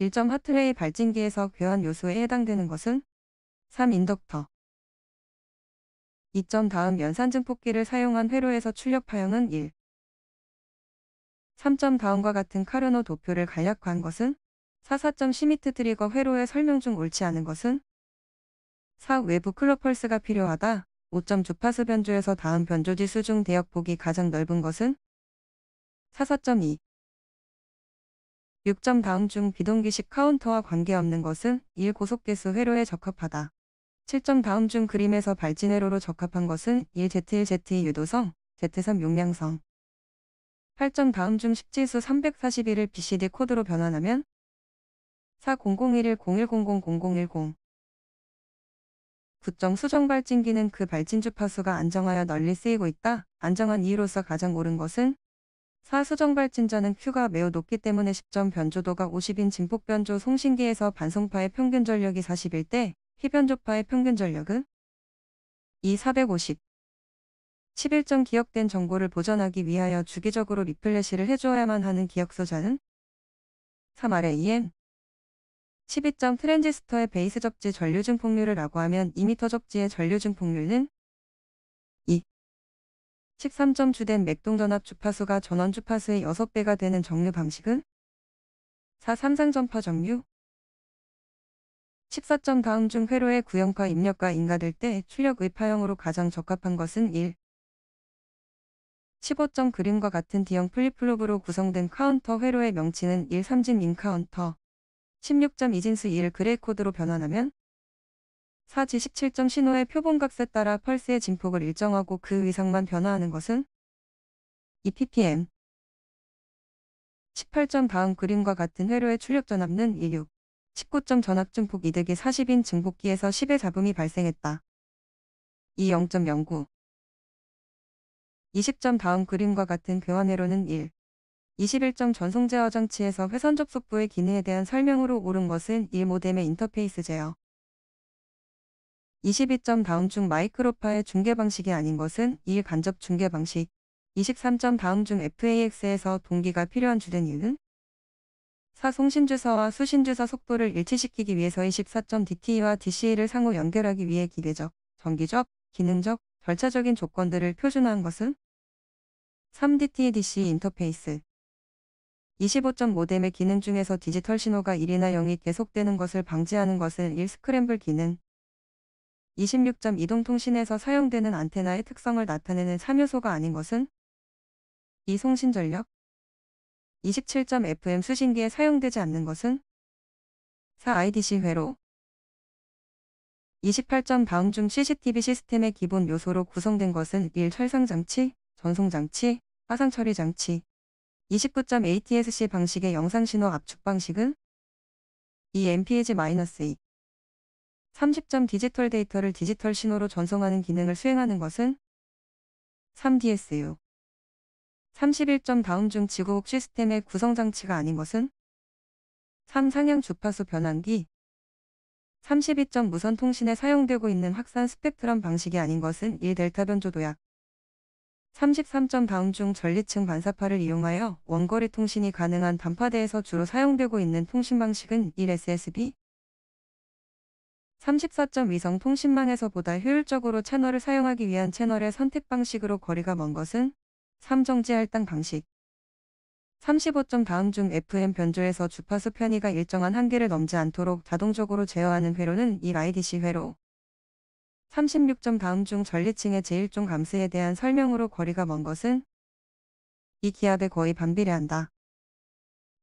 1점 하트레이 발진기에서 교환 요소에 해당되는 것은 3 인덕터 2점 다음 연산 증폭기를 사용한 회로에서 출력 파형은 1 3점 다음과 같은 카르노 도표를 간략화한 것은 44점 시미트 트리거 회로의 설명 중 옳지 않은 것은 4. 외부 클럽펄스가 필요하다. 5점 주파수 변조에서 다음 변조지수 중 대역폭이 가장 넓은 것은 44.2 6점 다음 중 비동기식 카운터와 관계없는 것은 1 고속계수 회로에 적합하다. 7점 다음 중 그림에서 발진 회로로 적합한 것은 1 Z1 Z2 유도성, Z3 용량성. 8점 다음 중 십지수 341을 BCD 코드로 변환하면 400110100010 9점 수정 발진기는 그 발진 주파수가 안정하여 널리 쓰이고 있다. 안정한 이유로서 가장 옳은 것은 사수정발진자는 Q가 매우 높기 때문에 10점 변조도가 50인 진폭변조 송신기에서 반송파의 평균 전력이 41대 희변조파의 평균 전력은 2 450 11점 기억된 정보를 보전하기 위하여 주기적으로 리플래시를 해줘야만 하는 기억소자는 3RAM 12점 트랜지스터의 베이스 접지 전류 증폭률을 라고 하면 2m 접지의 전류 증폭률은 13점 주된 맥동전압 주파수가 전원 주파수의 6배가 되는 정류 방식은 4. 삼상 전파 정류 14점 다음 중 회로의 구형파 입력과 인가될 때 출력 의파형으로 가장 적합한 것은 1. 15점 그림과 같은 D형 플립플롭으로 구성된 카운터 회로의 명칭은 1. 삼진 인카운터 16점 이진수 1 그레이 코드로 변환하면 4지 1 7 신호의 표본값에 따라 펄스의 진폭을 일정하고 그위상만 변화하는 것은 2ppm 18점 다음 그림과 같은 회로의 출력 전압는 16, 19점 전압 증폭 이득이 40인 증폭기에서 10의 잡음이 발생했다. 2 0.09 20점 다음 그림과 같은 교환회로는 1, 21점 전송 제어 장치에서 회선 접속부의 기능에 대한 설명으로 옳은 것은 1 모뎀의 인터페이스 제어. 22점 다음 중 마이크로파의 중계 방식이 아닌 것은 1 간접 중계 방식 23점 다음 중 FAX에서 동기가 필요한 주된 이유는 4. 송신주사와 수신주사 속도를 일치시키기 위해서 24점 DTE와 DCE를 상호 연결하기 위해 기계적 정기적, 기능적, 절차적인 조건들을 표준화한 것은 3DTE DCE 인터페이스 25점 모뎀의 기능 중에서 디지털 신호가 1이나 0이 계속되는 것을 방지하는 것은1 스크램블 기능 26점 이동통신에서 사용되는 안테나의 특성을 나타내는 3요소가 아닌 것은 이송신 전력 27점 FM 수신기에 사용되지 않는 것은 4 IDC 회로 28점 다음 중 CCTV 시스템의 기본 요소로 구성된 것은 1. 철상장치, 전송장치, 화상처리장치 29점 ATSC 방식의 영상신호 압축 방식은 2. MPH-2 30점 디지털 데이터를 디지털 신호로 전송하는 기능을 수행하는 것은 3DSU. 31점 다음 중 지구옥 시스템의 구성장치가 아닌 것은 3 상향 주파수 변환기 32점 무선 통신에 사용되고 있는 확산 스펙트럼 방식이 아닌 것은 1 델타 변조 도약 33점 다음 중 전리층 반사파를 이용하여 원거리 통신이 가능한 단파대에서 주로 사용되고 있는 통신 방식은 1SSB 34점 위성 통신망에서 보다 효율적으로 채널을 사용하기 위한 채널의 선택 방식으로 거리가 먼 것은 3정지 할당 방식 35점 다음 중 FM 변조에서 주파수 편의가 일정한 한계를 넘지 않도록 자동적으로 제어하는 회로는 이 IDC 회로 36점 다음 중 전리층의 제1종 감스에 대한 설명으로 거리가 먼 것은 이 기압에 거의 반비례한다.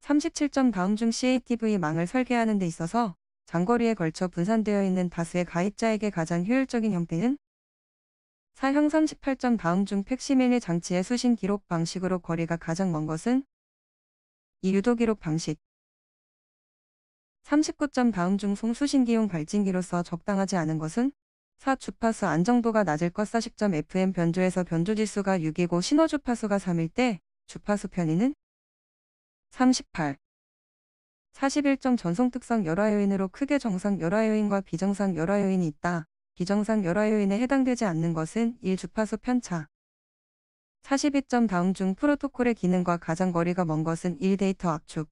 37점 다음 중 CATV 망을 설계하는 데 있어서 장거리에 걸쳐 분산되어 있는 다수의 가입자에게 가장 효율적인 형태는 사형 38점 다음 중 팩시밀리 장치의 수신 기록 방식으로 거리가 가장 먼 것은 이 유도 기록 방식 39점 다음 중 송수신기용 발진기로서 적당하지 않은 것은 4 주파수 안정도가 낮을 것 40점 FM 변조에서 변조지수가 6이고 신호주파수가 3일 때 주파수 편의는 38 41점 전송특성 열화요인으로 크게 정상 열화요인과 비정상 열화요인이 있다. 비정상 열화요인에 해당되지 않는 것은 1. 주파수 편차 42점 다음 중 프로토콜의 기능과 가장 거리가 먼 것은 1. 데이터 압축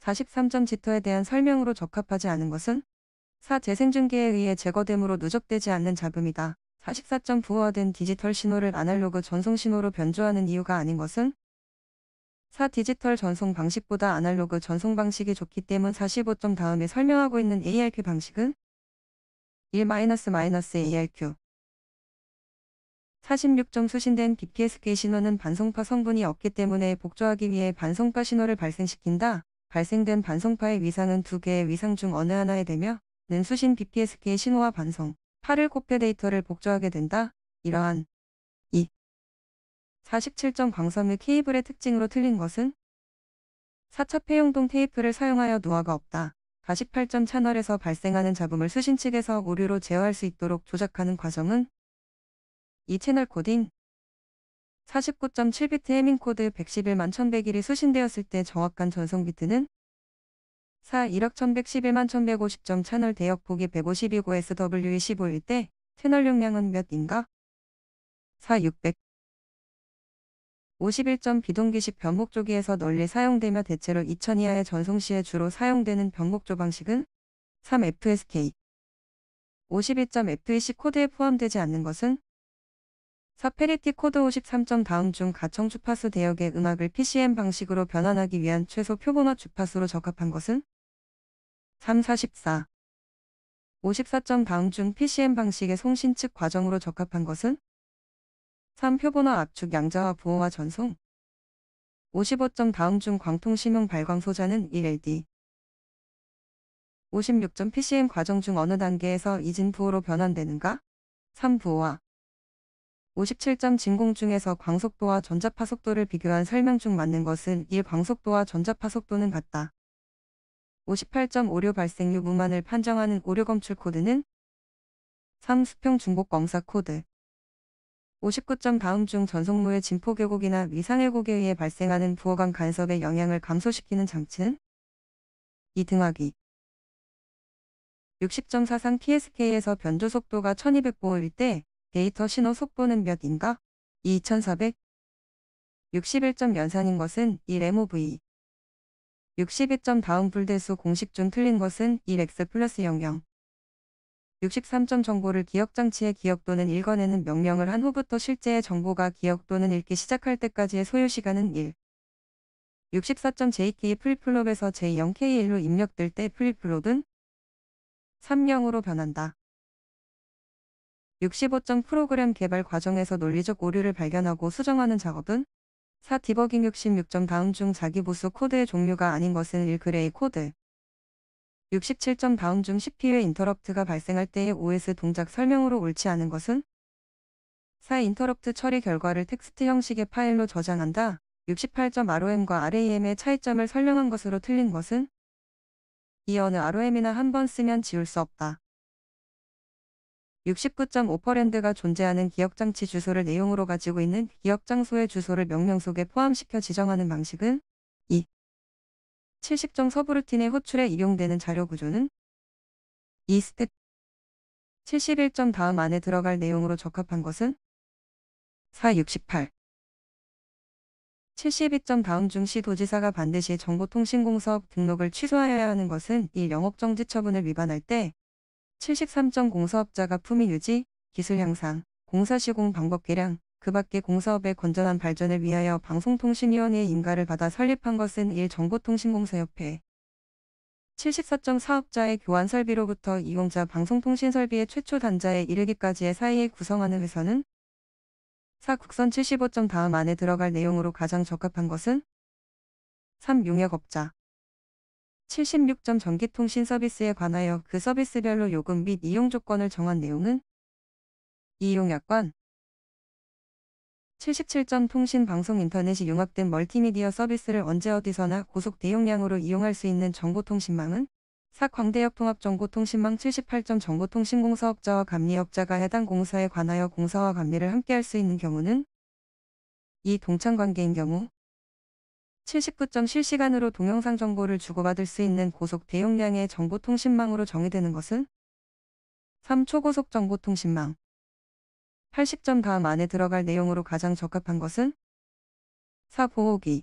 43점 지터에 대한 설명으로 적합하지 않은 것은 4. 재생중계에 의해 제거됨으로 누적되지 않는 잡음이다. 4 4점부호화된 디지털 신호를 아날로그 전송 신호로 변조하는 이유가 아닌 것은 4. 디지털 전송 방식보다 아날로그 전송 방식이 좋기 때문 45점 다음에 설명하고 있는 ARQ 방식은 1-ARQ 46점 수신된 BPSK 신호는 반송파 성분이 없기 때문에 복조하기 위해 반송파 신호를 발생시킨다. 발생된 반송파의 위상은 두 개의 위상 중 어느 하나에 되며 는 수신 BPSK 신호와 반송, 파를 곱해 데이터를 복조하게 된다. 이러한 4 7 0선의 케이블의 특징으로 틀린 것은 4차 폐용동 테이프를 사용하여 노화가 없다. 48점 채널에서 발생하는 잡음을 수신 측에서 오류로 제어할 수 있도록 조작하는 과정은 이 채널 코딩 49.7비트 해밍 코드 111만 1101이 수신되었을 때 정확한 전송 비트는 4 1억 1111만 1150점 채널 대역 폭이 152고 SWE 15일 때 채널 용량은 몇인가? 4 600 51점 비동기식 변곡조기에서 널리 사용되며 대체로 2000 이하의 전송시에 주로 사용되는 변곡조 방식은 3FSK 52.FEC 코드에 포함되지 않는 것은 4페리티 코드 53점 다음 중 가청 주파수 대역의 음악을 PCM 방식으로 변환하기 위한 최소 표본화 주파수로 적합한 것은 344 54점 다음 중 PCM 방식의 송신 측 과정으로 적합한 것은 3. 표본화 압축 양자화 부호화 전송 55점 다음 중 광통 심용 발광 소자는 1LD 56점 PCM 과정 중 어느 단계에서 이진 부호로 변환되는가? 3. 부호화 57점 진공 중에서 광속도와 전자파 속도를 비교한 설명 중 맞는 것은 1. 광속도와 전자파 속도는 같다. 58점 오류 발생유 무만을 판정하는 오류 검출 코드는 3. 수평 중복 검사 코드 59점 다음 중 전속로의 진포계곡이나 위상 왜곡에 의해 발생하는 부호간 간섭의 영향을 감소시키는 장치는 2. 등하기 60점 사상 PSK에서 변조 속도가 1200보일 때 데이터 신호 속도는 몇인가? 2400 61점 연산인 것은 1MOV 62점 다음 불대수 공식 중 틀린 것은 1X 플러스 00 63점 정보를 기억장치의 기억 또는 읽어내는 명령을 한 후부터 실제의 정보가 기억 또는 읽기 시작할 때까지의 소요시간은 1. 64점 JK 플플롭에서 J0K1로 입력될 때 플플롭은 3명으로 변한다. 65점 프로그램 개발 과정에서 논리적 오류를 발견하고 수정하는 작업은 4 디버깅 66점 다음 중 자기 보수 코드의 종류가 아닌 것은 1 그레이 코드 67점 다운 중 10피의 인터럽트가 발생할 때의 OS 동작 설명으로 옳지 않은 것은 4. 인터럽트 처리 결과를 텍스트 형식의 파일로 저장한다. 68.ROM과 RAM의 차이점을 설명한 것으로 틀린 것은 이 어느 ROM이나 한 번 쓰면 지울 수 없다. 69점 오퍼랜드가 존재하는 기억장치 주소를 내용으로 가지고 있는 기억장소의 주소를 명령 속에 포함시켜 지정하는 방식은 2. 7식종 서브루틴의 호출에 이용되는 자료 구조는 이스텝 71점 다음 안에 들어갈 내용으로 적합한 것은 468 72점 다음 중 시도지사가 반드시 정보통신공사업 등록을 취소하여야 하는 것은 이 영업정지 처분을 위반할 때 73점 공사업자가 품위 유지, 기술 향상, 공사시공 방법 개량, 그 밖에 공사업의 건전한 발전을 위하여 방송통신위원회의 인가를 받아 설립한 것은 일정보통신공사협회 7 4 4업자의 교환 설비로부터 이용자 방송통신 설비의 최초 단자에 이르기까지의 사이에 구성하는 회사는 4. 국선 75점 다음 안에 들어갈 내용으로 가장 적합한 것은 3. 용역업자 76점 전기통신 서비스에 관하여 그 서비스별로 요금 및 이용 조건을 정한 내용은 이용약관 77점 통신 방송 인터넷이 융합된 멀티미디어 서비스를 언제 어디서나 고속 대용량으로 이용할 수 있는 정보통신망은 사광대역 통합정보통신망 78점 정보통신공사업자와 감리업자가 해당 공사에 관하여 공사와 감리를 함께할 수 있는 경우는 이 동창관계인 경우 79점 실시간으로 동영상 정보를 주고받을 수 있는 고속 대용량의 정보통신망으로 정의되는 것은 3. 초고속 정보통신망 80점 다음 안에 들어갈 내용으로 가장 적합한 것은 4. 보호기